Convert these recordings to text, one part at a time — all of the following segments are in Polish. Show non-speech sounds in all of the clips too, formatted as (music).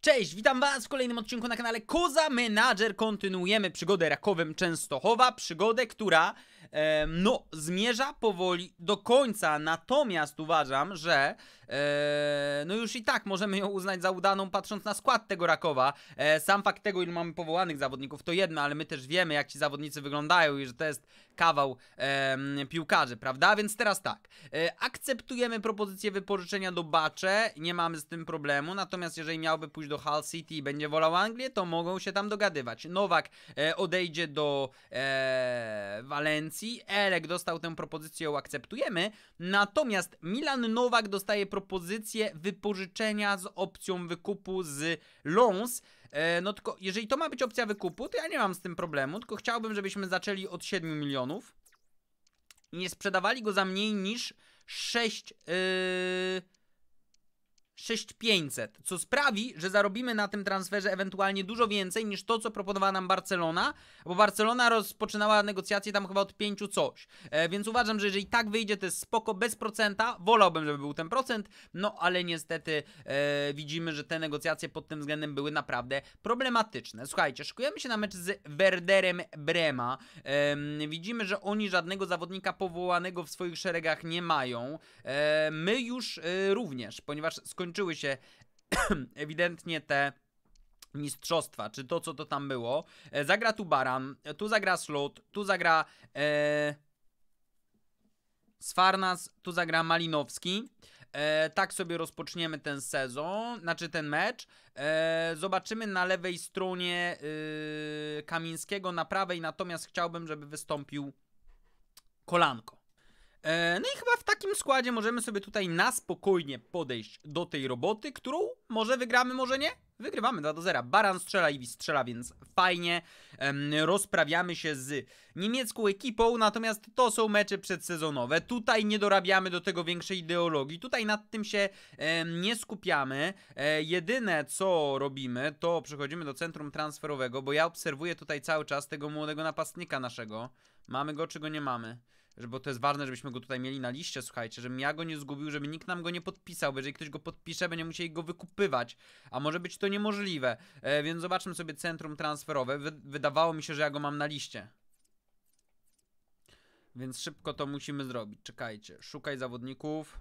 Cześć, witam was w kolejnym odcinku na kanale Koza Menadżer. Kontynuujemy przygodę rakowym Częstochowa, przygodę, która no, zmierza powoli do końca. Natomiast uważam, że e, no już i tak możemy ją uznać za udaną, patrząc na skład tego Rakowa. E, sam fakt tego, ile mamy powołanych zawodników, to jedno, ale my też wiemy, jak ci zawodnicy wyglądają i że to jest kawał piłkarzy, prawda? Więc teraz tak, e, akceptujemy propozycję wypożyczenia do Bacze, nie mamy z tym problemu, natomiast jeżeli miałby pójść do Hull City i będzie wolał Anglię, to mogą się tam dogadywać. Nowak odejdzie do Walencji, propozycji. Elek dostał tę propozycję, ją akceptujemy. Natomiast Milan Nowak dostaje propozycję wypożyczenia z opcją wykupu z Lons. E, no tylko, jeżeli to ma być opcja wykupu, to ja nie mam z tym problemu, tylko chciałbym, żebyśmy zaczęli od 7 milionów. Nie sprzedawali go za mniej niż 6... Yy... 6500, co sprawi, że zarobimy na tym transferze ewentualnie dużo więcej niż to, co proponowała nam Barcelona, bo Barcelona rozpoczynała negocjacje tam chyba od 5 coś. E, więc uważam, że jeżeli tak wyjdzie, to jest spoko, bez procenta. Wolałbym, żeby był ten procent, no ale niestety e, widzimy, że te negocjacje pod tym względem były naprawdę problematyczne. Słuchajcie, szykujemy się na mecz z Werderem Brema. E, widzimy, że oni żadnego zawodnika powołanego w swoich szeregach nie mają. E, my już e, również, ponieważ skończyliśmy skończyły się (clears throat) ewidentnie te mistrzostwa, czy to co to tam było. E, zagra tu Baran, tu zagra Slot, tu zagra e, Sfarnas, tu zagra Malinowski. E, tak sobie rozpoczniemy ten sezon, znaczy ten mecz. E, zobaczymy na lewej stronie e, Kamińskiego, na prawej natomiast chciałbym, żeby wystąpił Kolanko. E, no i chyba w takim składzie możemy sobie tutaj na spokojnie podejść do tej roboty, którą może wygramy, może nie? Wygrywamy 2 do 0. Baran strzela, Iwi strzela, więc fajnie. Rozprawiamy się z niemiecką ekipą, natomiast to są mecze przedsezonowe. Tutaj nie dorabiamy do tego większej ideologii. Tutaj nad tym się nie skupiamy. E, jedyne co robimy, to przechodzimy do centrum transferowego, bo ja obserwuję tutaj cały czas tego młodego napastnika naszego. Mamy go, czy go nie mamy? bo to jest ważne, żebyśmy go tutaj mieli na liście, słuchajcie, żebym ja go nie zgubił, żeby nikt nam go nie podpisał, bo jeżeli ktoś go podpisze, będzie musieli go wykupywać, a może być to niemożliwe, e, więc zobaczmy sobie centrum transferowe, Wy wydawało mi się, że ja go mam na liście. Więc szybko to musimy zrobić, czekajcie, szukaj zawodników.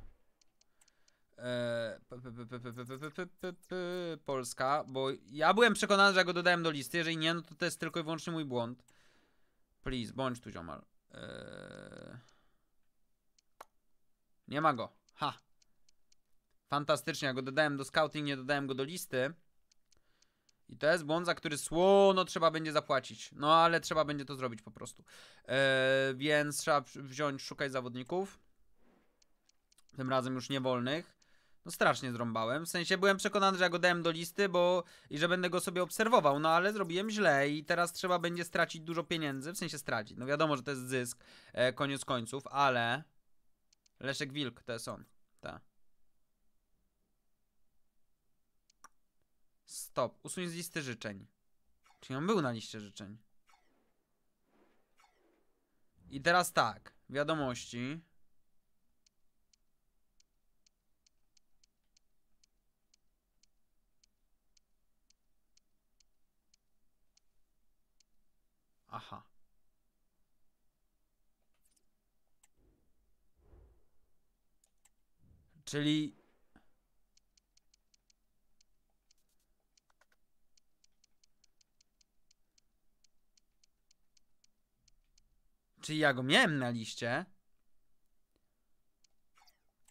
Polska, bo ja byłem przekonany, że ja go dodałem do listy, jeżeli nie, no to to jest tylko i wyłącznie mój błąd. Please, bądź tu ziomal. Eee... Nie ma go. Ha. Fantastycznie, ja go dodałem do scouting, nie dodałem go do listy. I to jest błąd, za który słono trzeba będzie zapłacić. No ale trzeba będzie to zrobić po prostu. Eee, więc trzeba wziąć, szukać zawodników. Tym razem już niewolnych no strasznie zrąbałem. W sensie byłem przekonany, że ja go dałem do listy, bo i że będę go sobie obserwował, no ale zrobiłem źle i teraz trzeba będzie stracić dużo pieniędzy, w sensie stracić. No wiadomo, że to jest zysk, e, koniec końców, ale Leszek Wilk to jest on. Ta. Stop. Usuń z listy życzeń. Czyli on był na liście życzeń. I teraz tak. Wiadomości. Aha. Czyli... Czyli ja go miałem na liście,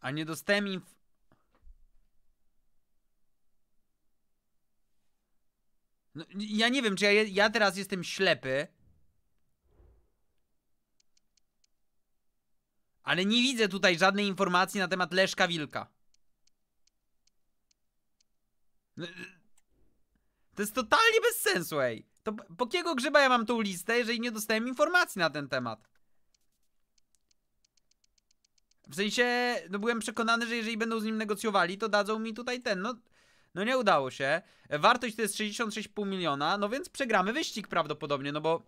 a nie dostałem inf... No, ja nie wiem, czy ja, ja teraz jestem ślepy, Ale nie widzę tutaj żadnej informacji na temat Leszka Wilka. To jest totalnie bez sensu, ej. To po kiego grzyba ja mam tą listę, jeżeli nie dostałem informacji na ten temat? W sensie, no byłem przekonany, że jeżeli będą z nim negocjowali, to dadzą mi tutaj ten, no... No nie udało się. Wartość to jest 66,5 miliona, no więc przegramy wyścig prawdopodobnie, no bo...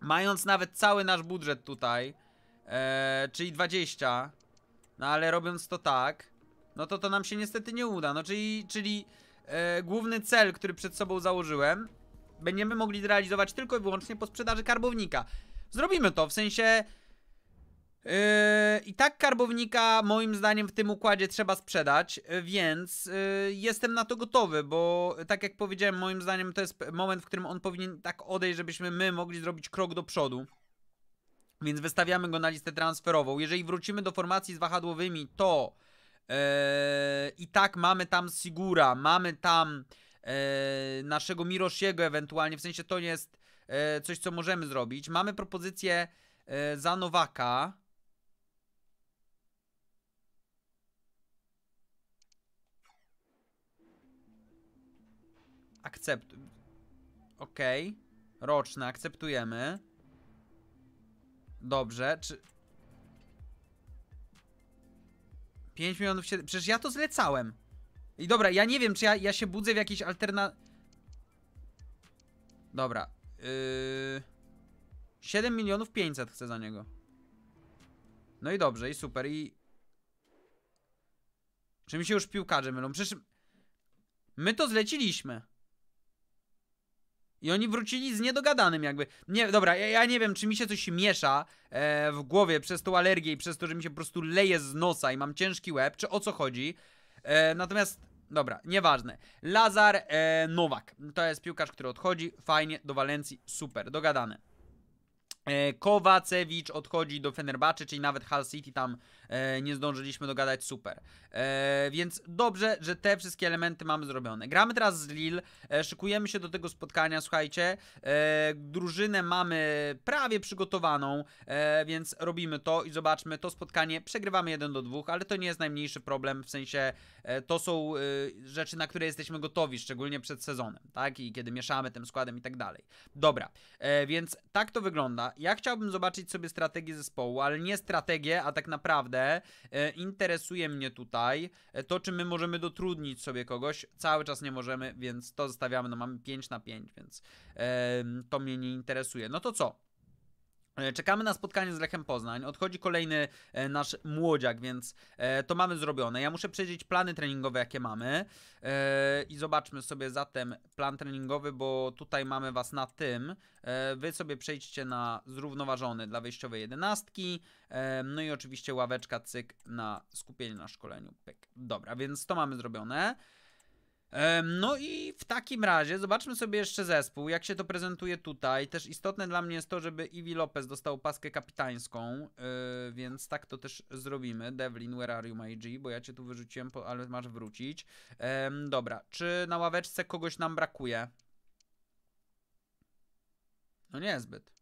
Mając nawet cały nasz budżet tutaj... Eee, czyli 20. No ale robiąc to tak, no to to nam się niestety nie uda. No czyli, czyli eee, główny cel, który przed sobą założyłem, będziemy mogli zrealizować tylko i wyłącznie po sprzedaży karbownika. Zrobimy to, w sensie... Yy, I tak karbownika moim zdaniem w tym układzie trzeba sprzedać, e, więc yy, jestem na to gotowy, bo tak jak powiedziałem, moim zdaniem to jest moment, w którym on powinien tak odejść, żebyśmy my mogli zrobić krok do przodu. Więc wystawiamy go na listę transferową. Jeżeli wrócimy do formacji z wahadłowymi, to e, i tak mamy tam Sigura, mamy tam e, naszego Mirosiego ewentualnie, w sensie to jest e, coś, co możemy zrobić. Mamy propozycję za Nowaka. Akcept. Ok. Roczne, akceptujemy. Dobrze, czy... 5 milionów 7... Przecież ja to zlecałem. I dobra, ja nie wiem, czy ja, ja się budzę w jakiejś alterna... Dobra. Yy... 7 milionów 500 chcę za niego. No i dobrze, i super, i... Czy mi się już piłkarze mylą? Przecież... My to zleciliśmy. I oni wrócili z niedogadanym jakby. Nie, dobra, ja, ja nie wiem, czy mi się coś miesza e, w głowie przez tą alergię i przez to, że mi się po prostu leje z nosa i mam ciężki łeb, czy o co chodzi. E, natomiast, dobra, nieważne. Lazar e, Nowak, to jest piłkarz, który odchodzi, fajnie, do Walencji, super, dogadane. E, Kowacewicz odchodzi do Fenerbaczy, czyli nawet Hull City tam e, nie zdążyliśmy dogadać, super. E, więc dobrze, że te wszystkie elementy mamy zrobione. Gramy teraz z Lille, e, szykujemy się do tego spotkania, słuchajcie. E, drużynę mamy prawie przygotowaną, e, więc robimy to i zobaczmy, to spotkanie przegrywamy 1 do 2, ale to nie jest najmniejszy problem, w sensie to są rzeczy, na które jesteśmy gotowi, szczególnie przed sezonem, tak? I kiedy mieszamy tym składem i tak dalej. Dobra, więc tak to wygląda ja chciałbym zobaczyć sobie strategię zespołu, ale nie strategię, a tak naprawdę e, interesuje mnie tutaj e, to, czy my możemy dotrudnić sobie kogoś. Cały czas nie możemy, więc to zostawiamy. No mamy 5 na 5, więc e, to mnie nie interesuje. No to co? E, czekamy na spotkanie z Lechem Poznań. Odchodzi kolejny e, nasz młodziak, więc e, to mamy zrobione. Ja muszę przejrzeć plany treningowe, jakie mamy. I zobaczmy sobie zatem plan treningowy, bo tutaj mamy Was na tym. Wy sobie przejdźcie na zrównoważony dla wyjściowej jedenastki. No i oczywiście ławeczka cyk na skupienie na szkoleniu. Pyk. Dobra, więc to mamy zrobione. No i w takim razie zobaczmy sobie jeszcze zespół, jak się to prezentuje tutaj. Też istotne dla mnie jest to, żeby Ivi Lopez dostał paskę kapitańską, e, więc tak to też zrobimy. Devlin, where are you my G? Bo ja cię tu wyrzuciłem, ale masz wrócić. dobra, czy na ławeczce kogoś nam brakuje? No niezbyt.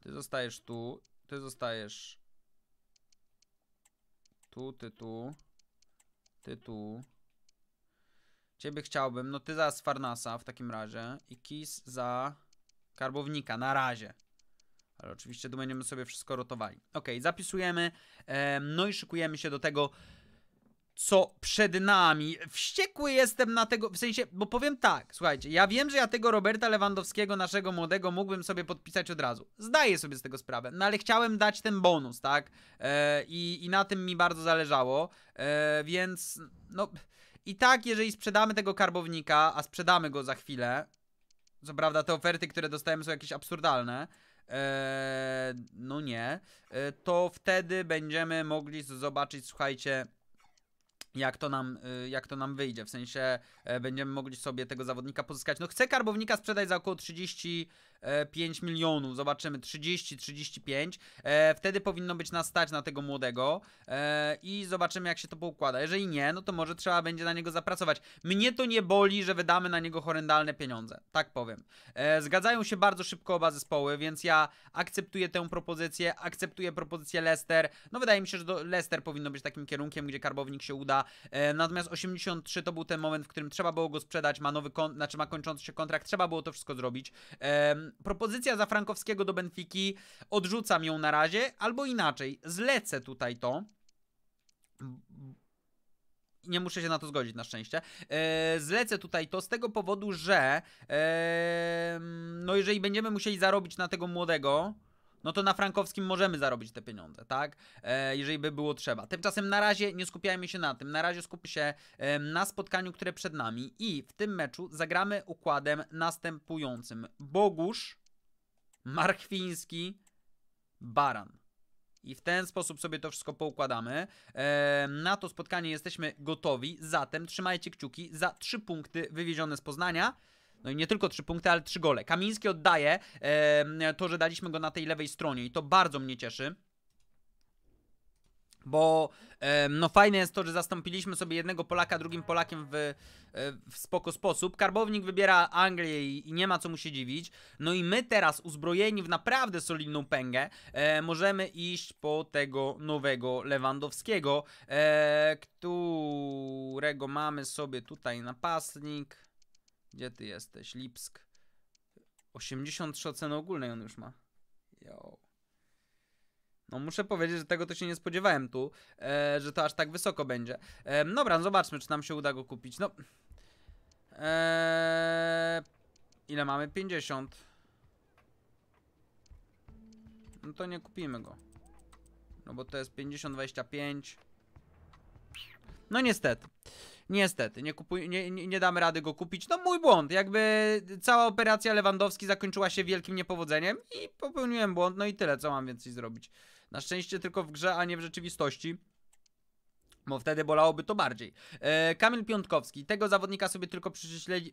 Ty zostajesz tu, ty zostajesz tu, ty tu, ty tu. Ciebie chciałbym, no ty za Sfarnasa w takim razie i Kis za Karbownika, na razie. Ale oczywiście tu będziemy sobie wszystko rotowali. Ok, zapisujemy, no i szykujemy się do tego, co przed nami. Wściekły jestem na tego, w sensie, bo powiem tak, słuchajcie, ja wiem, że ja tego Roberta Lewandowskiego, naszego młodego, mógłbym sobie podpisać od razu. Zdaję sobie z tego sprawę, no ale chciałem dać ten bonus, tak? E, i, I na tym mi bardzo zależało, e, więc no... I tak, jeżeli sprzedamy tego karbownika, a sprzedamy go za chwilę, co prawda te oferty, które dostajemy są jakieś absurdalne, Eee, no nie, e, to wtedy będziemy mogli zobaczyć, słuchajcie, jak to nam, e, jak to nam wyjdzie. W sensie e, będziemy mogli sobie tego zawodnika pozyskać. No chcę karbownika sprzedać za około 30 5 e, milionów, zobaczymy 30, 35, e, wtedy powinno być nas stać na tego młodego e, i zobaczymy jak się to poukłada. Jeżeli nie, no to może trzeba będzie na niego zapracować. Mnie to nie boli, że wydamy na niego horrendalne pieniądze, tak powiem. Zgadzają się bardzo szybko oba zespoły, więc ja akceptuję tę propozycję, akceptuję propozycję Leicester. No wydaje mi się, że Leicester powinno być takim kierunkiem, gdzie karbownik się uda. Natomiast 83 to był ten moment, w którym trzeba było go sprzedać, ma nowy, kon- znaczy ma kończący się kontrakt, trzeba było to wszystko zrobić propozycja za Frankowskiego do Benfiki, odrzucam ją na razie, albo inaczej, zlecę tutaj to. Nie muszę się na to zgodzić, na szczęście. E, zlecę tutaj to z tego powodu, że no jeżeli będziemy musieli zarobić na tego młodego, no to na frankowskim możemy zarobić te pieniądze, tak? E, jeżeli by było trzeba. Tymczasem na razie nie skupiajmy się na tym. Na razie skupmy się e, na spotkaniu, które przed nami i w tym meczu zagramy układem następującym. Bogusz, Marchwiński, Baran. I w ten sposób sobie to wszystko poukładamy. E, na to spotkanie jesteśmy gotowi, zatem trzymajcie kciuki za trzy punkty wywiezione z Poznania. No i nie tylko trzy punkty, ale trzy gole. Kamiński oddaje to, że daliśmy go na tej lewej stronie i to bardzo mnie cieszy. Bo no fajne jest to, że zastąpiliśmy sobie jednego Polaka drugim Polakiem w, e, w spoko sposób. Karbownik wybiera Anglię i nie ma co mu się dziwić. No i my teraz uzbrojeni w naprawdę solidną pęgę e, możemy iść po tego nowego Lewandowskiego, e, którego mamy sobie tutaj napastnik. Gdzie ty jesteś? Lipsk. 83 oceny ogólnej on już ma. Yo. No muszę powiedzieć, że tego to się nie spodziewałem tu, e, że to aż tak wysoko będzie. E, dobra, no zobaczmy, czy nam się uda go kupić. No. E, ile mamy? 50. No to nie kupimy go. No bo to jest 50, 25. No niestety. Niestety, nie, kupuj, nie, nie, nie damy rady go kupić. No mój błąd, jakby cała operacja Lewandowski zakończyła się wielkim niepowodzeniem i popełniłem błąd, no i tyle, co mam więcej zrobić. Na szczęście tylko w grze, a nie w rzeczywistości bo wtedy bolałoby to bardziej. E, Kamil Piątkowski, tego zawodnika sobie tylko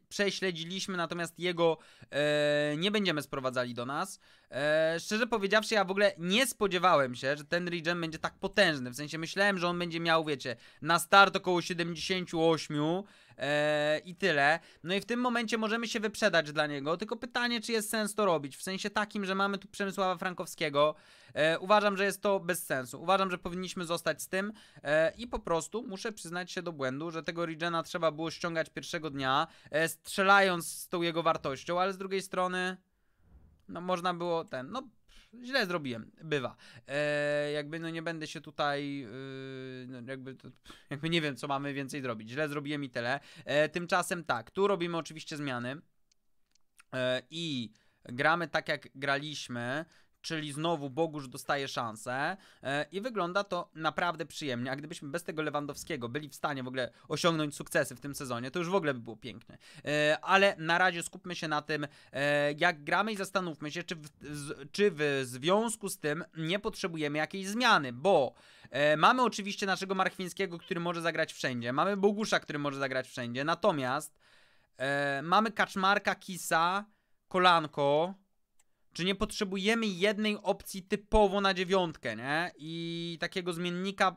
prześledziliśmy, natomiast jego e, nie będziemy sprowadzali do nas. E, szczerze powiedziawszy, ja w ogóle nie spodziewałem się, że ten regen będzie tak potężny. W sensie myślałem, że on będzie miał, wiecie, na start około 78 Eee, I tyle. No i w tym momencie możemy się wyprzedać dla niego, tylko pytanie, czy jest sens to robić, w sensie takim, że mamy tu Przemysława Frankowskiego. Eee, uważam, że jest to bez sensu. Uważam, że powinniśmy zostać z tym eee, i po prostu muszę przyznać się do błędu, że tego Regena trzeba było ściągać pierwszego dnia, strzelając z tą jego wartością, ale z drugiej strony... No można było ten, no źle zrobiłem, bywa. E, jakby no nie będę się tutaj, y, no jakby, to, jakby nie wiem co mamy więcej zrobić, źle zrobiłem i tyle. E, tymczasem tak, tu robimy oczywiście zmiany e, i gramy tak jak graliśmy, czyli znowu Bogusz dostaje szansę e, i wygląda to naprawdę przyjemnie. A gdybyśmy bez tego Lewandowskiego byli w stanie w ogóle osiągnąć sukcesy w tym sezonie, to już w ogóle by było piękne. E, ale na razie skupmy się na tym, e, jak gramy i zastanówmy się, czy w, czy w związku z tym nie potrzebujemy jakiejś zmiany, bo mamy oczywiście naszego Marchwińskiego, który może zagrać wszędzie, mamy Bogusza, który może zagrać wszędzie, natomiast mamy Kaczmarka, Kisa, Kolanko, czy nie potrzebujemy jednej opcji typowo na dziewiątkę, nie? I takiego zmiennika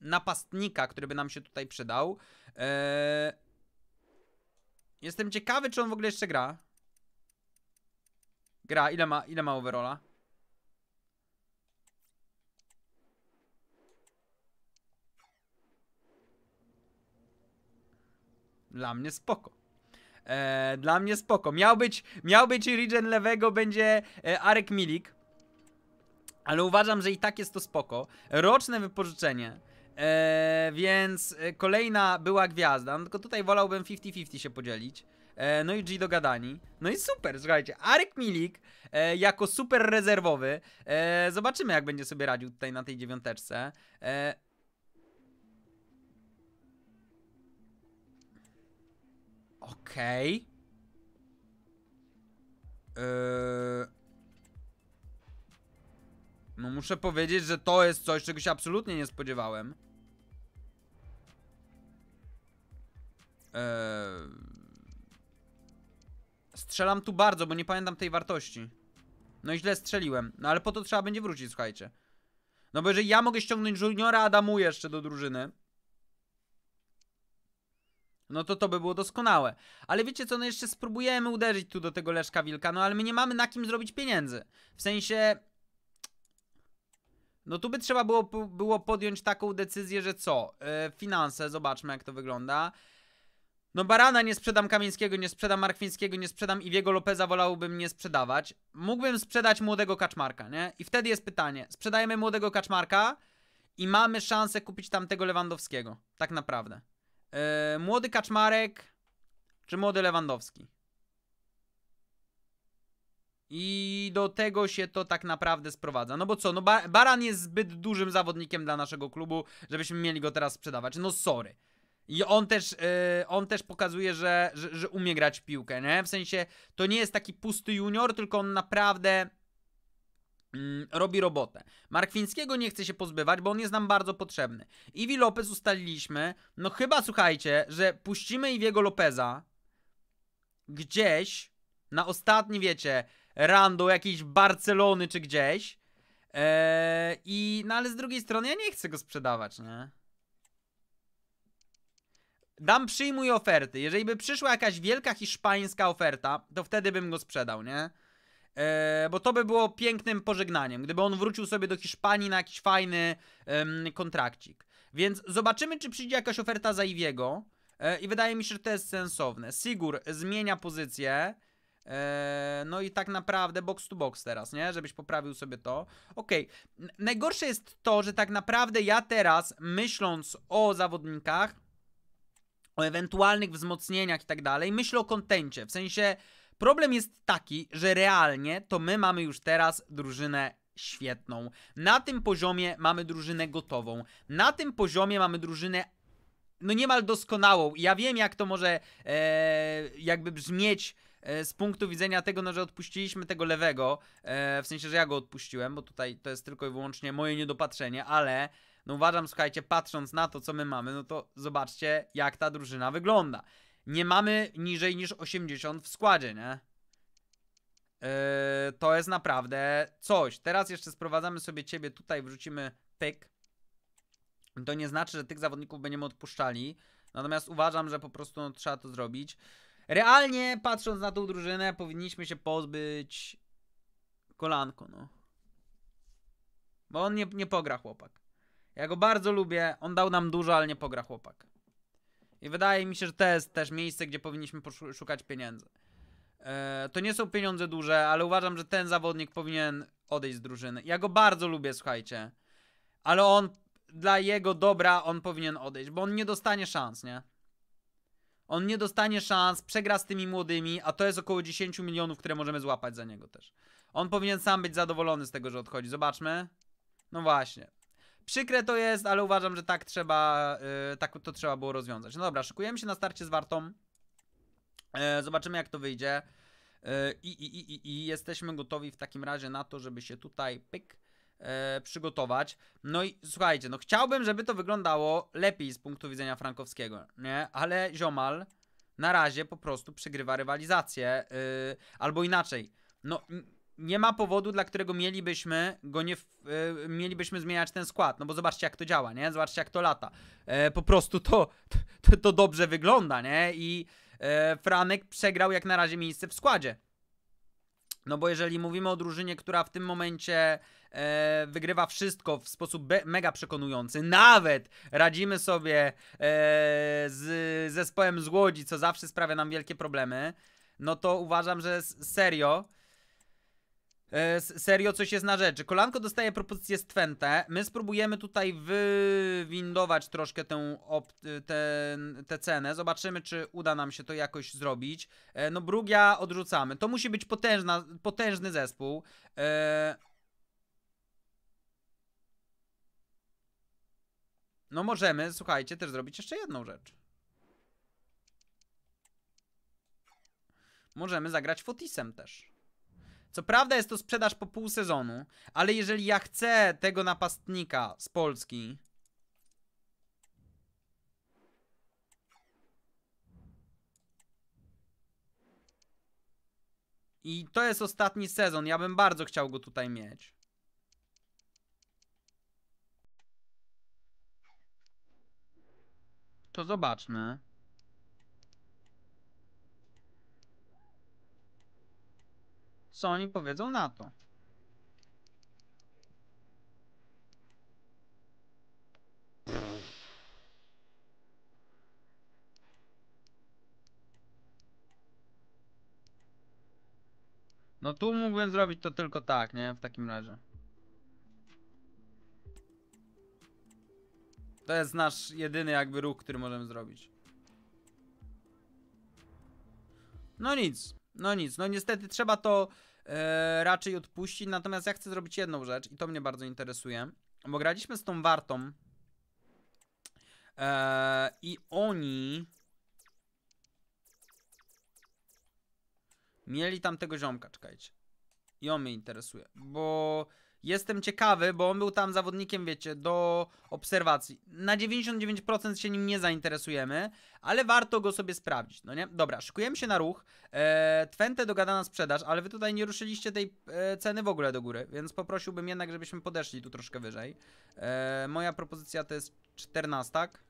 napastnika, który by nam się tutaj przydał. Eee... Jestem ciekawy, czy on w ogóle jeszcze gra. Gra, ile ma, ile ma overola? Dla mnie spoko. E, dla mnie spoko. Miał być, miał być regen lewego, będzie e, Arek Milik. Ale uważam, że i tak jest to spoko. Roczne wypożyczenie. E, więc e, kolejna była gwiazda. No, tylko tutaj wolałbym 50-50 się podzielić. no i G dogadani. No i super, słuchajcie. Arek Milik e, jako super rezerwowy. E, zobaczymy, jak będzie sobie radził tutaj na tej dziewiąteczce. E, Okej. Okay. Yy, no muszę powiedzieć, że to jest coś, czego się absolutnie nie spodziewałem. Yy, strzelam tu bardzo, bo nie pamiętam tej wartości. No i źle strzeliłem. No ale po to trzeba będzie wrócić, słuchajcie. No bo jeżeli ja mogę ściągnąć juniora Adamu jeszcze do drużyny no to to by było doskonałe. Ale wiecie co, no jeszcze spróbujemy uderzyć tu do tego Leszka Wilka, no ale my nie mamy na kim zrobić pieniędzy. W sensie... No tu by trzeba było, było podjąć taką decyzję, że co? Yy, finanse, zobaczmy jak to wygląda. No Barana nie sprzedam, Kamińskiego nie sprzedam, Markwińskiego nie sprzedam, i Iwiego Lopeza wolałbym nie sprzedawać. Mógłbym sprzedać młodego Kaczmarka, nie? I wtedy jest pytanie, sprzedajemy młodego Kaczmarka i mamy szansę kupić tamtego Lewandowskiego, tak naprawdę. Yy, młody Kaczmarek czy młody Lewandowski? I do tego się to tak naprawdę sprowadza. No bo co, no ba Baran jest zbyt dużym zawodnikiem dla naszego klubu, żebyśmy mieli go teraz sprzedawać. No sorry. I on też, yy, on też pokazuje, że, że, że umie grać w piłkę, nie? W sensie, to nie jest taki pusty junior, tylko on naprawdę Mm, robi robotę. Markwińskiego nie chce się pozbywać, bo on jest nam bardzo potrzebny. Iwi Lopez ustaliliśmy, no chyba słuchajcie, że puścimy Iwiego Lopeza gdzieś na ostatni, wiecie, rando jakiejś Barcelony czy gdzieś eee, i, no ale z drugiej strony ja nie chcę go sprzedawać, nie? Dam przyjmuj oferty. Jeżeli by przyszła jakaś wielka hiszpańska oferta, to wtedy bym go sprzedał, nie? E, bo to by było pięknym pożegnaniem, gdyby on wrócił sobie do Hiszpanii na jakiś fajny em, kontrakcik. Więc zobaczymy, czy przyjdzie jakaś oferta za Iwiego. E, I wydaje mi się, że to jest sensowne. Sigur zmienia pozycję. E, no i tak naprawdę box to box teraz, nie? Żebyś poprawił sobie to. Okej. Okay. Najgorsze jest to, że tak naprawdę ja teraz, myśląc o zawodnikach, o ewentualnych wzmocnieniach i tak dalej, myślę o kontencie. W sensie Problem jest taki, że realnie to my mamy już teraz drużynę świetną. Na tym poziomie mamy drużynę gotową. Na tym poziomie mamy drużynę no niemal doskonałą. Ja wiem jak to może e, jakby brzmieć e, z punktu widzenia tego, no, że odpuściliśmy tego lewego, e, w sensie, że ja go odpuściłem, bo tutaj to jest tylko i wyłącznie moje niedopatrzenie, ale no uważam, słuchajcie, patrząc na to, co my mamy, no to zobaczcie, jak ta drużyna wygląda nie mamy niżej niż 80 w składzie, nie? Yy, to jest naprawdę coś. Teraz jeszcze sprowadzamy sobie ciebie tutaj, wrzucimy pyk. To nie znaczy, że tych zawodników będziemy odpuszczali. Natomiast uważam, że po prostu no, trzeba to zrobić. Realnie, patrząc na tą drużynę, powinniśmy się pozbyć kolanko, no. Bo on nie, nie pogra chłopak. Ja go bardzo lubię, on dał nam dużo, ale nie pogra chłopak. I wydaje mi się, że to jest też miejsce, gdzie powinniśmy szukać pieniędzy. E, to nie są pieniądze duże, ale uważam, że ten zawodnik powinien odejść z drużyny. Ja go bardzo lubię, słuchajcie. Ale on, dla jego dobra, on powinien odejść, bo on nie dostanie szans, nie? On nie dostanie szans, przegra z tymi młodymi, a to jest około 10 milionów, które możemy złapać za niego też. On powinien sam być zadowolony z tego, że odchodzi. Zobaczmy. No właśnie. Przykre to jest, ale uważam, że tak trzeba, yy, tak to trzeba było rozwiązać. No dobra, szykujemy się na starcie z Wartą. E, zobaczymy jak to wyjdzie. E, I, i, i, I jesteśmy gotowi w takim razie na to, żeby się tutaj pyk e, przygotować. No i słuchajcie, no chciałbym, żeby to wyglądało lepiej z punktu widzenia frankowskiego, nie? Ale ziomal na razie po prostu przegrywa rywalizację. Y, albo inaczej, no nie ma powodu, dla którego mielibyśmy go nie, e, mielibyśmy zmieniać ten skład, no bo zobaczcie jak to działa, nie? Zobaczcie jak to lata. E, po prostu to, to, to, dobrze wygląda, nie? I e, Franek przegrał jak na razie miejsce w składzie. No bo jeżeli mówimy o drużynie, która w tym momencie e, wygrywa wszystko w sposób mega przekonujący, nawet radzimy sobie e, z zespołem z Łodzi, co zawsze sprawia nam wielkie problemy, no to uważam, że serio E, serio, coś jest na rzeczy. Kolanko dostaje propozycję z Twente. My spróbujemy tutaj wywindować troszkę tę, tę, tę cenę. Zobaczymy, czy uda nam się to jakoś zrobić. E, no, Brugia odrzucamy. To musi być potężna, potężny zespół. E... No możemy, słuchajcie, też zrobić jeszcze jedną rzecz. Możemy zagrać Fotisem też. Co prawda jest to sprzedaż po pół sezonu, ale jeżeli ja chcę tego napastnika z Polski... I to jest ostatni sezon, ja bym bardzo chciał go tutaj mieć. To zobaczmy. co oni powiedzą na to. No tu mógłbym zrobić to tylko tak, nie? W takim razie. To jest nasz jedyny jakby ruch, który możemy zrobić. No nic, no nic, no niestety trzeba to E, raczej odpuści. Natomiast ja chcę zrobić jedną rzecz i to mnie bardzo interesuje, bo graliśmy z tą wartą e, i oni mieli tam tego ziomka, czekajcie. I on mnie interesuje, bo Jestem ciekawy, bo on był tam zawodnikiem, wiecie, do obserwacji. Na 99% się nim nie zainteresujemy, ale warto go sobie sprawdzić, no nie? Dobra, szykujemy się na ruch. E, Twente dogadana sprzedaż, ale wy tutaj nie ruszyliście tej e, ceny w ogóle do góry, więc poprosiłbym jednak, żebyśmy podeszli tu troszkę wyżej. E, moja propozycja to jest 14, tak?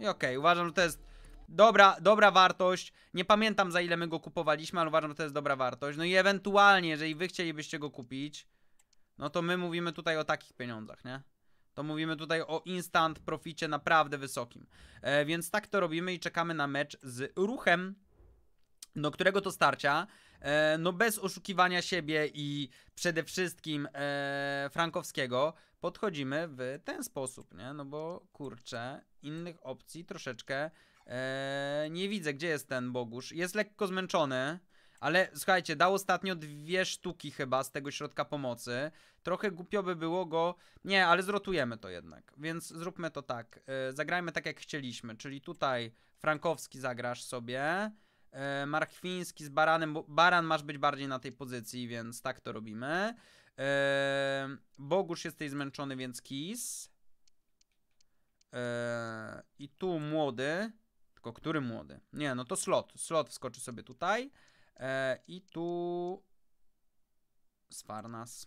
I okej, okay, uważam, że to jest Dobra, dobra wartość. Nie pamiętam za ile my go kupowaliśmy, ale uważam, że to jest dobra wartość. No i ewentualnie, jeżeli wy chcielibyście go kupić, no to my mówimy tutaj o takich pieniądzach, nie? To mówimy tutaj o instant proficie naprawdę wysokim. E, więc tak to robimy i czekamy na mecz z ruchem, do którego to starcia e, no bez oszukiwania siebie i przede wszystkim e, Frankowskiego podchodzimy w ten sposób, nie? No bo kurczę, innych opcji troszeczkę Eee, nie widzę, gdzie jest ten Bogusz. Jest lekko zmęczony. Ale słuchajcie, dał ostatnio dwie sztuki chyba z tego środka pomocy. Trochę głupio by było go. Nie, ale zrotujemy to jednak. Więc zróbmy to tak. Eee, zagrajmy tak jak chcieliśmy. Czyli tutaj Frankowski zagrasz sobie. Eee, Markwiński z Baranem. Bo Baran masz być bardziej na tej pozycji, więc tak to robimy. Eee, Bogusz Bogusz jesteś zmęczony, więc Kis. I tu młody. Tylko który młody? Nie, no to slot. Slot wskoczy sobie tutaj. E, I tu... Sfarnas.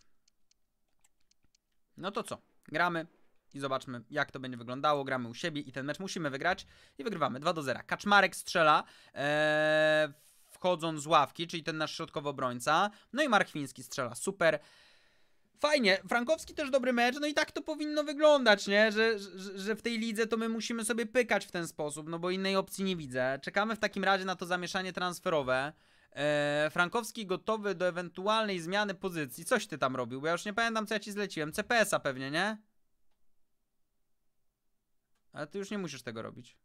No to co? Gramy i zobaczmy, jak to będzie wyglądało. Gramy u siebie i ten mecz musimy wygrać. I wygrywamy 2 do 0. Kaczmarek strzela. E, wchodząc z ławki, czyli ten nasz środkowy obrońca. No i Markwiński strzela. Super fajnie, Frankowski też dobry mecz, no i tak to powinno wyglądać, nie? Że, że, że, w tej lidze to my musimy sobie pykać w ten sposób, no bo innej opcji nie widzę. Czekamy w takim razie na to zamieszanie transferowe. E, Frankowski gotowy do ewentualnej zmiany pozycji. Coś ty tam robił, bo ja już nie pamiętam co ja ci zleciłem. CPS-a pewnie, nie? Ale ty już nie musisz tego robić.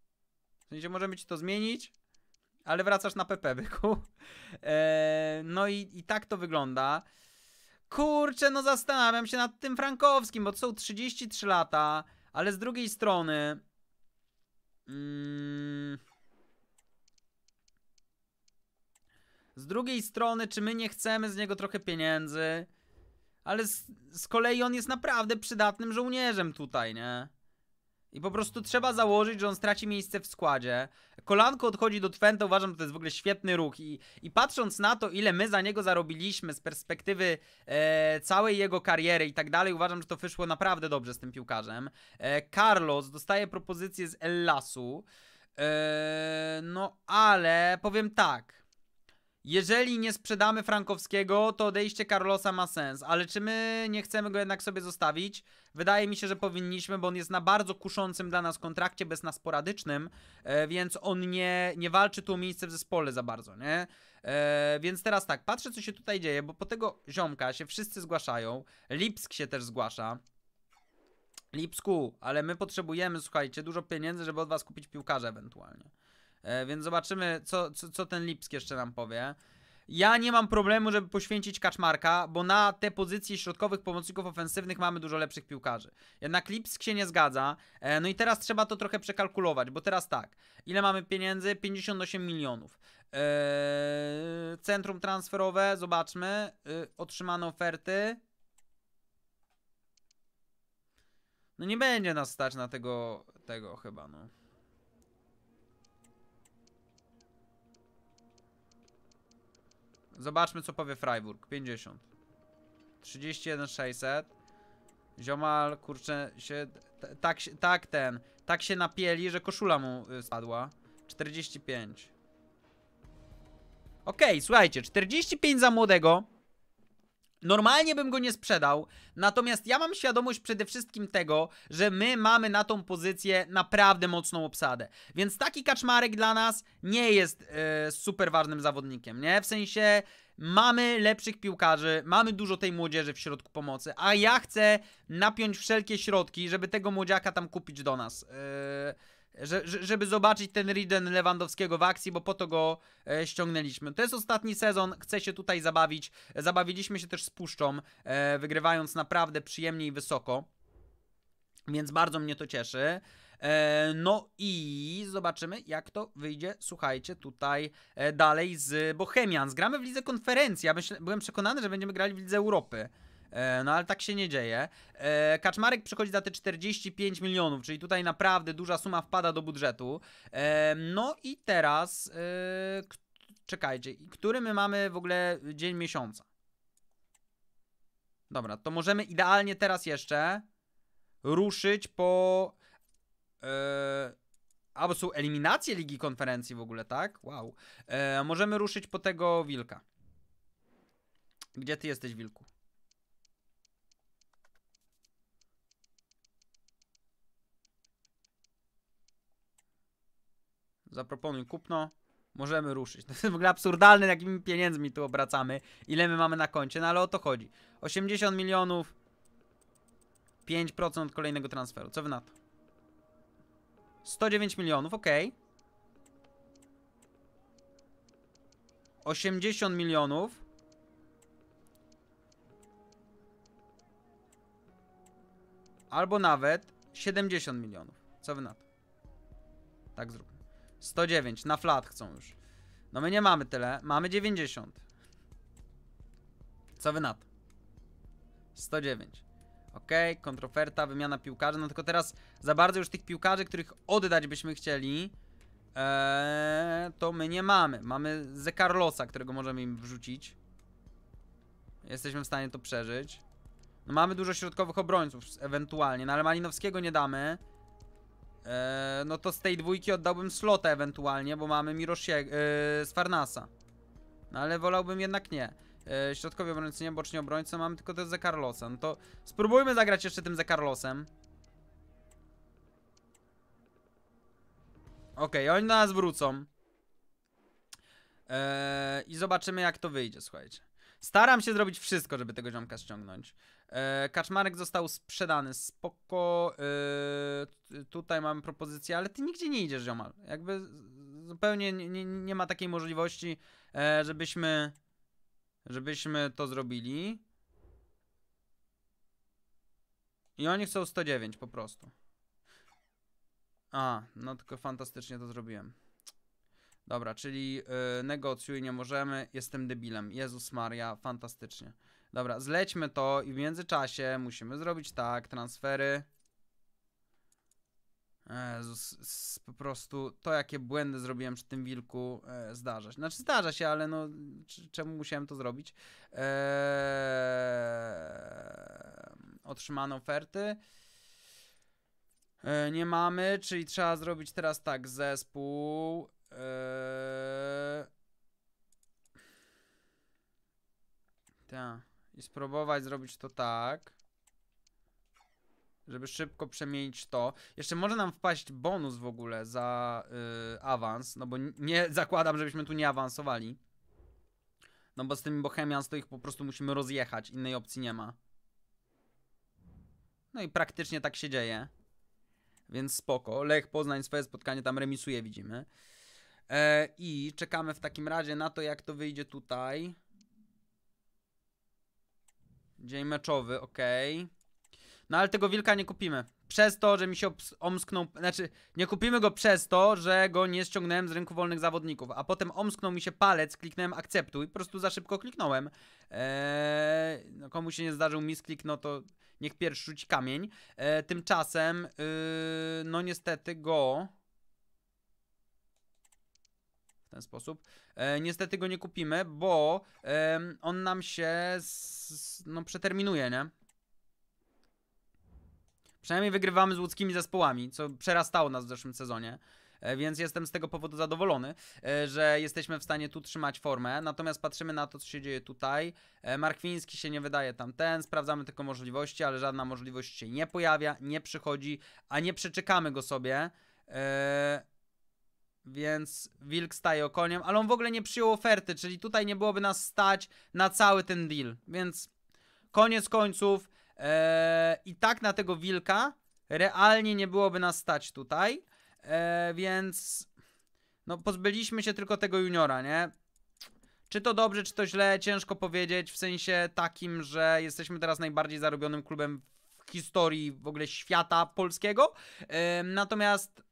W sensie możemy ci to zmienić, ale wracasz na PP, byku. Eee, no i, i tak to wygląda. Kurczę, no zastanawiam się nad tym Frankowskim, bo to są 33 lata, ale z drugiej strony... Mm, z drugiej strony, czy my nie chcemy z niego trochę pieniędzy? Ale z, z kolei on jest naprawdę przydatnym żołnierzem tutaj, nie? I po prostu trzeba założyć, że on straci miejsce w składzie. Kolanko odchodzi do Twente, uważam, że to jest w ogóle świetny ruch. I, i patrząc na to, ile my za niego zarobiliśmy z perspektywy e, całej jego kariery i tak dalej, uważam, że to wyszło naprawdę dobrze z tym piłkarzem. E, Carlos dostaje propozycję z Ellasu. E, no ale powiem tak. Jeżeli nie sprzedamy Frankowskiego, to odejście Carlosa ma sens, ale czy my nie chcemy go jednak sobie zostawić? Wydaje mi się, że powinniśmy, bo on jest na bardzo kuszącym dla nas kontrakcie, bez nas sporadycznym, e, więc on nie, nie walczy tu o miejsce w zespole za bardzo, nie? E, więc teraz tak, patrzę co się tutaj dzieje, bo po tego ziomka się wszyscy zgłaszają, Lipsk się też zgłasza, Lipsku, ale my potrzebujemy, słuchajcie, dużo pieniędzy, żeby od was kupić piłkarza ewentualnie. E, więc zobaczymy, co, co, co ten Lipsk jeszcze nam powie. Ja nie mam problemu, żeby poświęcić Kaczmarka, bo na te pozycje środkowych pomocników ofensywnych mamy dużo lepszych piłkarzy. Jednak Lipsk się nie zgadza. E, no i teraz trzeba to trochę przekalkulować, bo teraz tak. Ile mamy pieniędzy? 58 milionów. Eee, centrum transferowe, zobaczmy. Eee, otrzymane oferty. No nie będzie nas stać na tego, tego chyba, no. Zobaczmy, co powie Freiburg. 50. 31600 Ziomal, kurczę, się... Tak, tak ten... Tak się napieli, że koszula mu y, spadła. 45. Okej, okay, słuchajcie, 45 za młodego. Normalnie bym go nie sprzedał, natomiast ja mam świadomość przede wszystkim tego, że my mamy na tą pozycję naprawdę mocną obsadę. Więc taki kaczmarek dla nas nie jest e, super ważnym zawodnikiem, nie? W sensie mamy lepszych piłkarzy, mamy dużo tej młodzieży w środku pomocy, a ja chcę napiąć wszelkie środki, żeby tego młodziaka tam kupić do nas. E, że, żeby zobaczyć ten Riden Lewandowskiego w akcji, bo po to go e, ściągnęliśmy. To jest ostatni sezon, chcę się tutaj zabawić. Zabawiliśmy się też z Puszczą, e, wygrywając naprawdę przyjemnie i wysoko. Więc bardzo mnie to cieszy. E, no i zobaczymy, jak to wyjdzie, słuchajcie, tutaj e, dalej z Bohemians. Gramy w Lidze Konferencji. Ja byłem przekonany, że będziemy grali w Lidze Europy. E, no ale tak się nie dzieje. E, Kaczmarek przychodzi za te 45 milionów, czyli tutaj naprawdę duża suma wpada do budżetu. E, no i teraz, czekajcie, który my mamy w ogóle dzień miesiąca? Dobra, to możemy idealnie teraz jeszcze ruszyć po... albo są eliminacje Ligi Konferencji w ogóle, tak? Wow. E, możemy ruszyć po tego Wilka. Gdzie ty jesteś, Wilku? zaproponuj kupno, możemy ruszyć. (laughs) To jest w ogóle absurdalne, jakimi pieniędzmi tu obracamy, ile my mamy na koncie, no ale o to chodzi. 80 milionów, 5% od kolejnego transferu, co wy na to? 109 milionów, ok. 80 milionów. Albo nawet 70 milionów. Co wy na to? Tak zrób. 109, na flat chcą już. No my nie mamy tyle, mamy 90. Co wy nad? 109. Ok, kontroferta, wymiana piłkarzy. No tylko teraz za bardzo już tych piłkarzy, których oddać byśmy chcieli, eee, to my nie mamy. Mamy Ze Carlosa, którego możemy im wrzucić. Jesteśmy w stanie to przeżyć. No mamy dużo środkowych obrońców ewentualnie, no ale Malinowskiego nie damy. Eee, no to z tej dwójki oddałbym slota ewentualnie, bo mamy Mirosiego eee, z Farnasa. No ale wolałbym jednak nie. Eee, środkowi obrońcy nie, boczni obrońcy, mamy tylko ten ze Carlosem. No to spróbujmy zagrać jeszcze tym ze Carlosem. Okej, okay, oni na nas wrócą. Eee, I zobaczymy jak to wyjdzie, słuchajcie. Staram się zrobić wszystko, żeby tego ziomka ściągnąć. E, Kaczmarek został sprzedany, spoko. Yy, tutaj mamy propozycję, ale ty nigdzie nie idziesz, ziomal. Jakby zupełnie nie, nie, nie ma takiej możliwości, e, żebyśmy, żebyśmy to zrobili. I oni chcą 109 po prostu. A, no tylko fantastycznie to zrobiłem. Dobra, czyli yy, negocjuj, nie możemy. Jestem debilem. Jezus Maria, fantastycznie. Dobra, zlećmy to i w międzyczasie musimy zrobić tak, transfery. Jezus, po prostu to, jakie błędy zrobiłem przy tym wilku, e, zdarza się. Znaczy, zdarza się, ale no, czemu musiałem to zrobić? Eee, otrzymane oferty. E, nie mamy, czyli trzeba zrobić teraz tak, zespół. Eee, tak i spróbować zrobić to tak żeby szybko przemienić to. Jeszcze może nam wpaść bonus w ogóle za yy, awans, no bo nie (laughs) zakładam, żebyśmy tu nie awansowali. No bo z tymi Bohemians to ich po prostu musimy rozjechać, innej opcji nie ma. No i praktycznie tak się dzieje. Więc spoko. Lech Poznań swoje spotkanie tam remisuje, widzimy. Yy, I czekamy w takim razie na to, jak to wyjdzie tutaj. Dzień meczowy, okej. Okay. No ale tego wilka nie kupimy. Przez to, że mi się omsknął, znaczy nie kupimy go przez to, że go nie ściągnąłem z rynku wolnych zawodników, a potem omsknął mi się palec, kliknąłem akceptuj, po prostu za szybko kliknąłem. Eee, no komu się nie zdarzył misklik, no to niech pierwszy rzuci kamień. Eee, tymczasem, yy, no niestety go ten sposób. E, niestety go nie kupimy, bo e, on nam się z, no, przeterminuje, nie? Przynajmniej wygrywamy z łódzkimi zespołami, co przerastało nas w zeszłym sezonie. E, więc jestem z tego powodu zadowolony, e, że jesteśmy w stanie tu trzymać formę. Natomiast patrzymy na to, co się dzieje tutaj. E, Markwiński się nie wydaje tamten, sprawdzamy tylko możliwości, ale żadna możliwość się nie pojawia, nie przychodzi, a nie przeczekamy go sobie. Eee, więc Wilk staje okoniem, ale on w ogóle nie przyjął oferty, czyli tutaj nie byłoby nas stać na cały ten deal. Więc koniec końców ee, i tak na tego Wilka realnie nie byłoby nas stać tutaj. E, więc no pozbyliśmy się tylko tego juniora, nie? Czy to dobrze, czy to źle, ciężko powiedzieć, w sensie takim, że jesteśmy teraz najbardziej zarobionym klubem w historii w ogóle świata polskiego. E, natomiast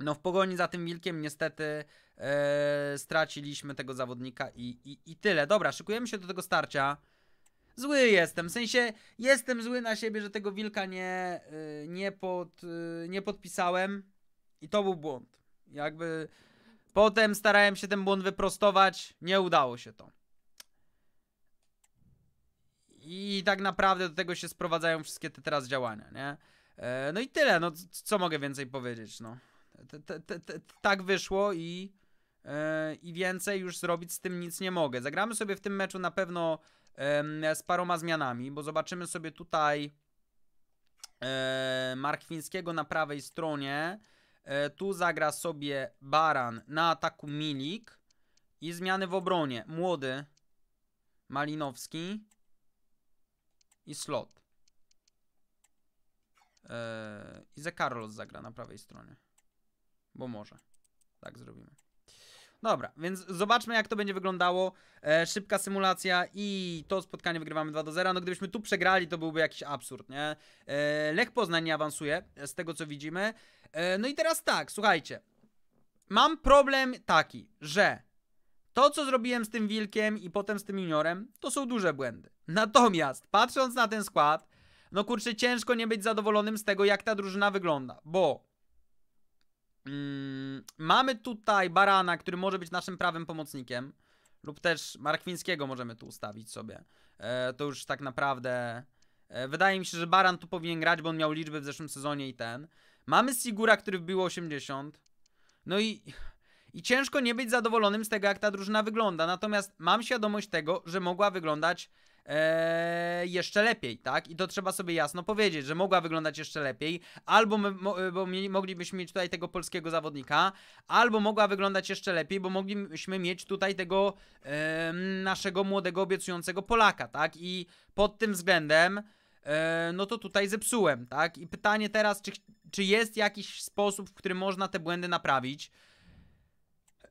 no w pogoni za tym wilkiem niestety e, straciliśmy tego zawodnika i, i, i tyle. Dobra, szykujemy się do tego starcia. Zły jestem, w sensie jestem zły na siebie, że tego wilka nie, y, nie, pod, y, nie podpisałem i to był błąd. Jakby potem starałem się ten błąd wyprostować, nie udało się to. I tak naprawdę do tego się sprowadzają wszystkie te teraz działania, nie? E, no i tyle, no co mogę więcej powiedzieć, no tak wyszło i, e, i więcej już zrobić z tym nic nie mogę. Zagramy sobie w tym meczu na pewno z paroma zmianami, bo zobaczymy sobie tutaj yy, e, Markwińskiego na prawej stronie. E, tu zagra sobie Baran na ataku Milik i zmiany w obronie. Młody Malinowski i Slot. I Ze Carlos zagra na prawej stronie. Bo może. Tak zrobimy. Dobra, więc zobaczmy jak to będzie wyglądało. E, szybka symulacja i to spotkanie wygrywamy 2 do 0. No gdybyśmy tu przegrali, to byłby jakiś absurd, nie? E, Lech Poznań nie awansuje, z tego co widzimy. E, no i teraz tak, słuchajcie. Mam problem taki, że to co zrobiłem z tym Wilkiem i potem z tym Juniorem, to są duże błędy. Natomiast, patrząc na ten skład, no kurczę, ciężko nie być zadowolonym z tego, jak ta drużyna wygląda, bo Mm, mamy tutaj Barana, który może być naszym prawym pomocnikiem. Lub też Markwińskiego możemy tu ustawić sobie. E, to już tak naprawdę... E, wydaje mi się, że Baran tu powinien grać, bo on miał liczby w zeszłym sezonie i ten. Mamy Sigura, który wbił 80. No i... I ciężko nie być zadowolonym z tego, jak ta drużyna wygląda. Natomiast mam świadomość tego, że mogła wyglądać e, jeszcze lepiej, tak? I to trzeba sobie jasno powiedzieć, że mogła wyglądać jeszcze lepiej, albo my, mo, e, bo mi moglibyśmy mieć tutaj tego polskiego zawodnika, albo mogła wyglądać jeszcze lepiej, bo moglibyśmy mieć tutaj tego e, naszego młodego, obiecującego Polaka, tak? I pod tym względem e, no to tutaj zepsułem, tak? I pytanie teraz, czy, czy jest jakiś sposób, w którym można te błędy naprawić?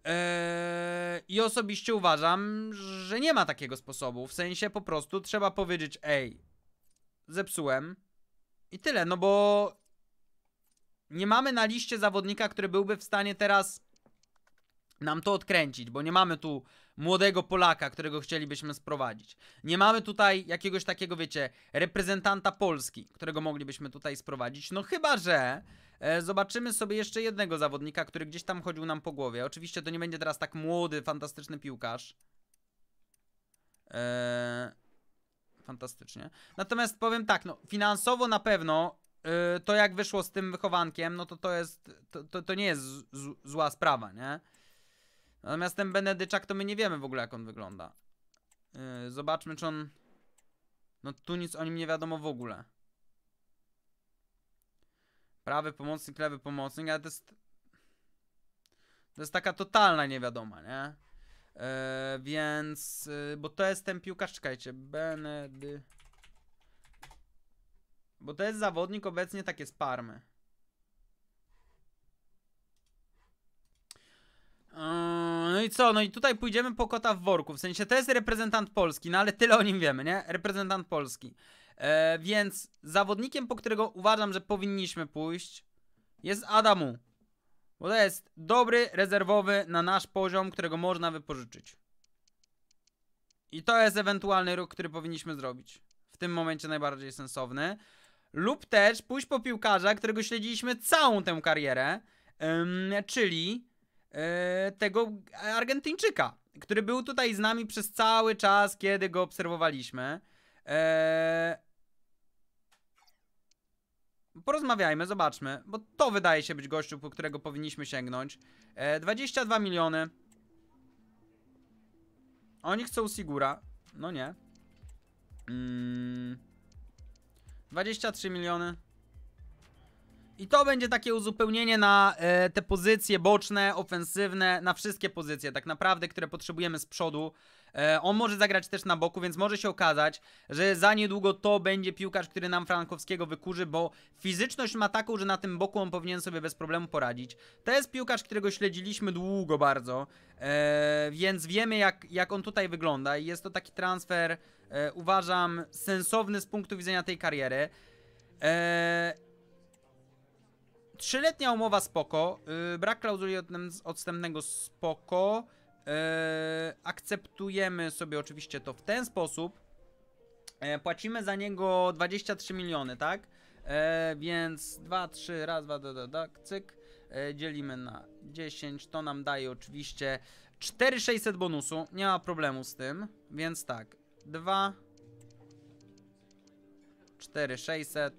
Eee, I osobiście uważam, że nie ma takiego sposobu. W sensie po prostu trzeba powiedzieć, ej, zepsułem i tyle, no bo nie mamy na liście zawodnika, który byłby w stanie teraz nam to odkręcić, bo nie mamy tu młodego Polaka, którego chcielibyśmy sprowadzić. Nie mamy tutaj jakiegoś takiego, wiecie, reprezentanta Polski, którego moglibyśmy tutaj sprowadzić. No chyba, że E, zobaczymy sobie jeszcze jednego zawodnika, który gdzieś tam chodził nam po głowie. Oczywiście to nie będzie teraz tak młody, fantastyczny piłkarz. Eee, fantastycznie. Natomiast powiem tak, no finansowo na pewno yy, to jak wyszło z tym wychowankiem, no to to jest, to, to, to nie jest z, z, zła sprawa, nie? Natomiast ten Benedyczak to my nie wiemy w ogóle jak on wygląda. Yy, zobaczmy czy on... No tu nic o nim nie wiadomo w ogóle. Prawy pomocnik, lewy pomocnik, ale to jest... To jest taka totalna niewiadoma, nie? E, więc... Y, bo to jest ten piłkarz, czekajcie, Benedy... Bo to jest zawodnik obecnie takie z Parmy. E, no i co? No i tutaj pójdziemy po kota w worku. W sensie to jest reprezentant Polski, no ale tyle o nim wiemy, nie? Reprezentant Polski. E, więc zawodnikiem, po którego uważam, że powinniśmy pójść, jest Adamu. Bo to jest dobry rezerwowy na nasz poziom, którego można wypożyczyć. I to jest ewentualny ruch, który powinniśmy zrobić. W tym momencie najbardziej sensowny. Lub też pójść po piłkarza, którego śledziliśmy całą tę karierę, ym, czyli yy, tego Argentyńczyka, który był tutaj z nami przez cały czas, kiedy go obserwowaliśmy. Eee... Porozmawiajmy, zobaczmy, bo to wydaje się być gościu, po którego powinniśmy sięgnąć. Eee, 22 miliony. Oni chcą Sigura. No nie. Mm. 23 miliony. I to będzie takie uzupełnienie na e, te pozycje boczne, ofensywne, na wszystkie pozycje tak naprawdę, które potrzebujemy z przodu. E, on może zagrać też na boku, więc może się okazać, że za niedługo to będzie piłkarz, który nam Frankowskiego wykurzy, bo fizyczność ma taką, że na tym boku on powinien sobie bez problemu poradzić. To jest piłkarz, którego śledziliśmy długo bardzo, e, więc wiemy jak, jak on tutaj wygląda i jest to taki transfer, e, uważam, sensowny z punktu widzenia tej kariery. E, Trzyletnia umowa spoko, yy, brak klauzuli odstępnego spoko, yy, akceptujemy sobie oczywiście to w ten sposób, yy, płacimy za niego 23 miliony, tak? E, więc 2, 3, raz, 2, tak, tak, cyk, e, dzielimy na 10, to nam daje oczywiście 4600 bonusu, nie ma problemu z tym, więc tak, 2, 4600,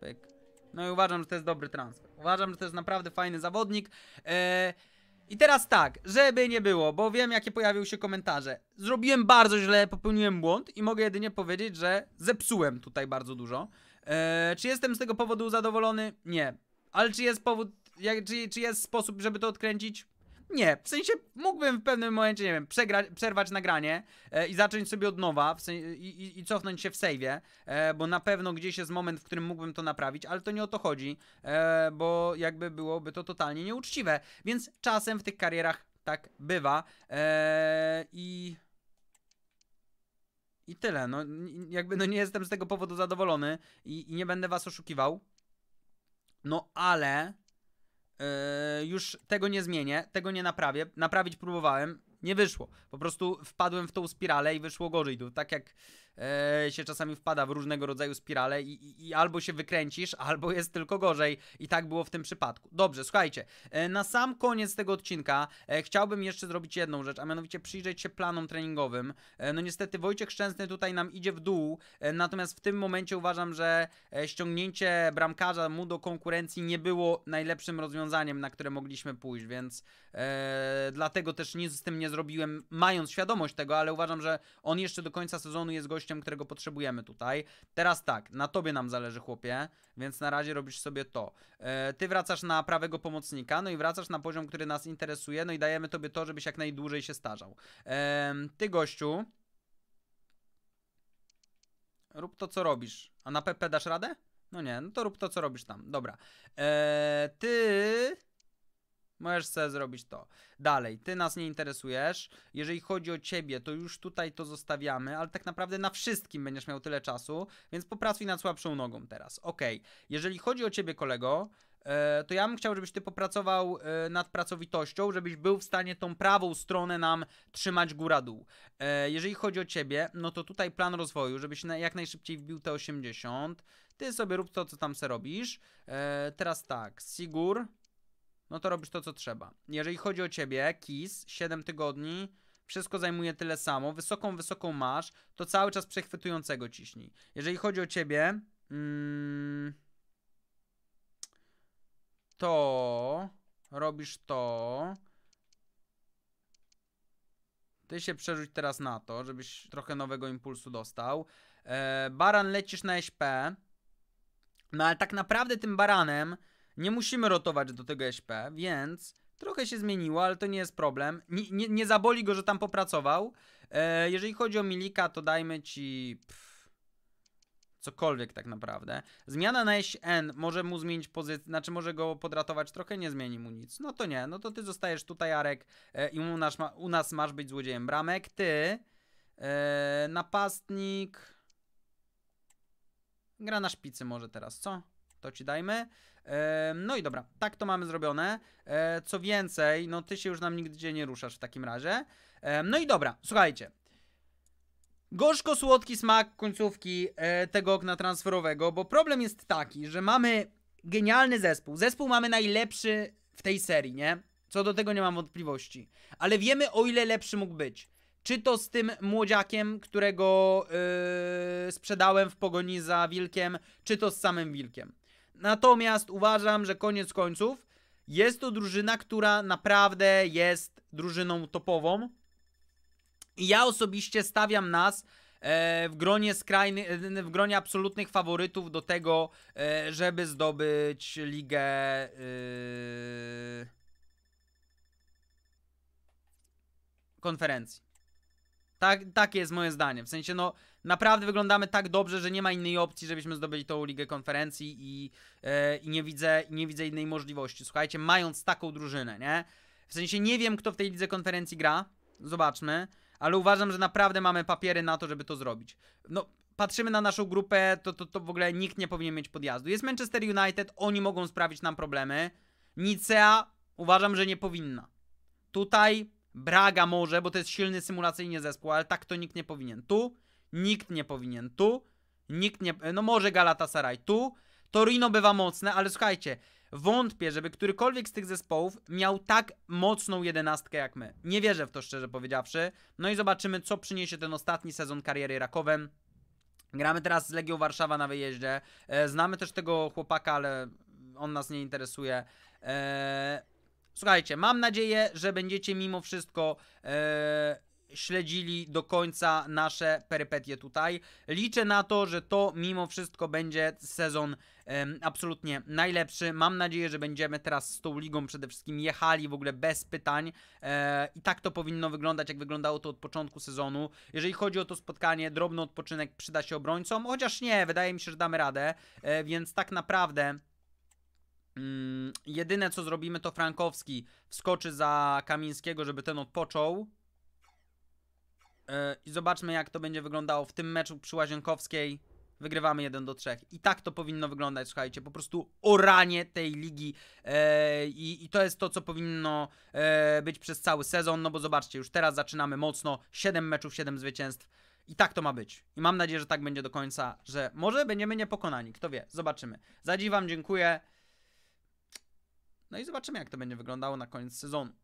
pyk, no i uważam, że to jest dobry transfer. Uważam, że to jest naprawdę fajny zawodnik. Eee, i teraz tak, żeby nie było, bo wiem jakie pojawiły się komentarze. Zrobiłem bardzo źle, popełniłem błąd i mogę jedynie powiedzieć, że zepsułem tutaj bardzo dużo. Eee, czy jestem z tego powodu zadowolony? Nie. Ale czy jest powód, jak, czy, czy jest sposób, żeby to odkręcić? Nie, w sensie mógłbym w pewnym momencie, nie wiem, przegrać, przerwać nagranie e, i zacząć sobie od nowa w i, i, cofnąć się w sejwie, e, bo na pewno gdzieś jest moment, w którym mógłbym to naprawić, ale to nie o to chodzi, e, bo jakby byłoby to totalnie nieuczciwe. Więc czasem w tych karierach tak bywa e, i... I tyle, no jakby no nie jestem z tego powodu zadowolony i, i nie będę was oszukiwał. No ale Yy, już tego nie zmienię, tego nie naprawię. Naprawić próbowałem, nie wyszło. Po prostu wpadłem w tą spiralę i wyszło gorzej. Tak jak e, się czasami wpada w różnego rodzaju spirale i, i, i, albo się wykręcisz, (laughs) albo jest tylko gorzej. I tak było w tym przypadku. Dobrze, słuchajcie, e, na sam koniec tego odcinka e, chciałbym jeszcze zrobić jedną rzecz, a mianowicie przyjrzeć się planom treningowym. E, no niestety Wojciech Szczęsny tutaj nam idzie w dół, e, natomiast w tym momencie uważam, że e, ściągnięcie bramkarza mu do konkurencji nie było najlepszym rozwiązaniem, na które mogliśmy pójść, więc dlatego też nic z tym nie zrobiłem, mając świadomość tego, ale uważam, że on jeszcze do końca sezonu jest gościem, gościem, którego potrzebujemy tutaj. Teraz tak, na tobie nam zależy, chłopie, więc na razie robisz sobie to. E, ty wracasz na prawego pomocnika, no i wracasz na poziom, który nas interesuje, no i dajemy tobie to, żebyś jak najdłużej się starzał. E, ty, gościu, rób to, co robisz. A na PP dasz radę? No nie, no to rób to, co robisz tam. Dobra. E, ty... Możesz sobie zrobić to. Dalej, ty nas nie interesujesz. Jeżeli chodzi o ciebie, to już tutaj to zostawiamy, ale tak naprawdę na wszystkim będziesz miał tyle czasu, więc popracuj nad słabszą nogą teraz. Ok, jeżeli chodzi o ciebie, kolego, e, to ja bym chciał, żebyś ty popracował e, nad pracowitością, żebyś był w stanie tą prawą stronę nam trzymać góra-dół. E, jeżeli chodzi o ciebie, no to tutaj plan rozwoju, żebyś jak najszybciej wbił te 80. Ty sobie rób to, co tam se robisz. Teraz tak, Sigur, no to robisz to, co trzeba. Jeżeli chodzi o ciebie, KIS, 7 tygodni, wszystko zajmuje tyle samo, wysoką, wysoką masz, to cały czas przechwytującego ciśnij. Jeżeli chodzi o ciebie, mm, to robisz to. Ty się przerzuć teraz na to, żebyś trochę nowego impulsu dostał. E, baran lecisz na SP. No ale tak naprawdę tym baranem nie musimy rotować do tego SP, więc trochę się zmieniło, ale to nie jest problem. Nie, nie, nie zaboli go, że tam popracował. E, jeżeli chodzi o Milika, to dajmy ci... Pff, cokolwiek tak naprawdę. Zmiana na N może mu zmienić pozycję, znaczy może go podratować trochę, nie zmieni mu nic. No to nie, no to ty zostajesz tutaj, Arek, e, i u nas, ma, u nas masz być złodziejem bramek. Ty, e, napastnik, gra na szpicy może teraz, co? To ci dajmy. No i dobra, tak to mamy zrobione. E, co więcej, no ty się już nam nigdzie nie ruszasz w takim razie. No i dobra, słuchajcie. Gorzko-słodki smak końcówki e, tego okna transferowego, bo problem jest taki, że mamy genialny zespół. Zespół mamy najlepszy w tej serii, nie? Co do tego nie mam wątpliwości. Ale wiemy o ile lepszy mógł być. Czy to z tym młodziakiem, którego yy, sprzedałem w pogoni za wilkiem, czy to z samym wilkiem. Natomiast uważam, że koniec końców jest to drużyna, która naprawdę jest drużyną topową. I ja osobiście stawiam nas e, w gronie skrajny, e, w gronie absolutnych faworytów do tego, e, żeby zdobyć ligę. konferencji. Tak, takie jest moje zdanie. W sensie, no, naprawdę wyglądamy tak dobrze, że nie ma innej opcji, żebyśmy zdobyli tą ligę konferencji i, yy, i nie, widzę, nie widzę innej możliwości. Słuchajcie, mając taką drużynę, nie? W sensie nie wiem, kto w tej lidze konferencji gra, zobaczmy, ale uważam, że naprawdę mamy papiery na to, żeby to zrobić. No, patrzymy na naszą grupę, to, to, to w ogóle nikt nie powinien mieć podjazdu. Jest Manchester United, oni mogą sprawić nam problemy. Nicea uważam, że nie powinna. Tutaj Braga może, bo to jest silny symulacyjnie zespół, ale tak to nikt nie powinien. Tu Nikt nie powinien tu, nikt nie, no może Galatasaray tu, Torino bywa mocne, ale słuchajcie, wątpię, żeby którykolwiek z tych zespołów miał tak mocną jedenastkę jak my. Nie wierzę w to szczerze powiedziawszy. No i zobaczymy, co przyniesie ten ostatni sezon kariery Rakowem. Gramy teraz z Legią Warszawa na wyjeździe. E, znamy też tego chłopaka, ale on nas nie interesuje. E, słuchajcie, mam nadzieję, że będziecie mimo wszystko e, śledzili do końca nasze perypetie tutaj. Liczę na to, że to mimo wszystko będzie sezon absolutnie najlepszy. Mam nadzieję, że będziemy teraz z tą ligą przede wszystkim jechali w ogóle bez pytań e, i tak to powinno wyglądać, jak wyglądało to od początku sezonu. Jeżeli chodzi o to spotkanie, drobny odpoczynek przyda się obrońcom, chociaż nie, wydaje mi się, że damy radę, e, więc tak naprawdę... Mm, jedyne co zrobimy to Frankowski wskoczy za Kamińskiego, żeby ten odpoczął E, I zobaczmy, jak to będzie wyglądało w tym meczu przy Łazienkowskiej. Wygrywamy 1 do 3. I tak to powinno wyglądać, słuchajcie. Po prostu oranie tej ligi. E, i, i, to jest to, co powinno e, być przez cały sezon. No bo zobaczcie, już teraz zaczynamy mocno. 7 meczów, 7 zwycięstw. I tak to ma być. I mam nadzieję, że tak będzie do końca, że może będziemy niepokonani. Kto wie, zobaczymy. Za dziś Wam dziękuję. No i zobaczymy, jak to będzie wyglądało na koniec sezonu.